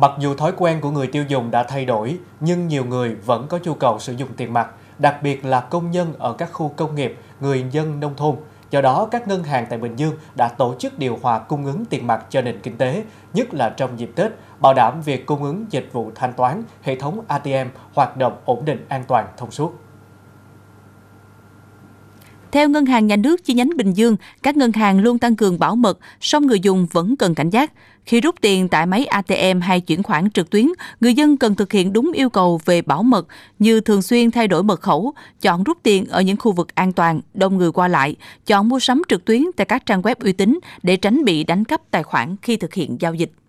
Mặc dù thói quen của người tiêu dùng đã thay đổi, nhưng nhiều người vẫn có nhu cầu sử dụng tiền mặt, đặc biệt là công nhân ở các khu công nghiệp, người dân nông thôn. Do đó, các ngân hàng tại Bình Dương đã tổ chức điều hòa cung ứng tiền mặt cho nền kinh tế, nhất là trong dịp Tết, bảo đảm việc cung ứng dịch vụ thanh toán, hệ thống ATM hoạt động ổn định an toàn thông suốt. Theo Ngân hàng Nhà nước chi nhánh Bình Dương, các ngân hàng luôn tăng cường bảo mật, song người dùng vẫn cần cảnh giác. Khi rút tiền tại máy ATM hay chuyển khoản trực tuyến, người dân cần thực hiện đúng yêu cầu về bảo mật như thường xuyên thay đổi mật khẩu, chọn rút tiền ở những khu vực an toàn, đông người qua lại, chọn mua sắm trực tuyến tại các trang web uy tín để tránh bị đánh cắp tài khoản khi thực hiện giao dịch.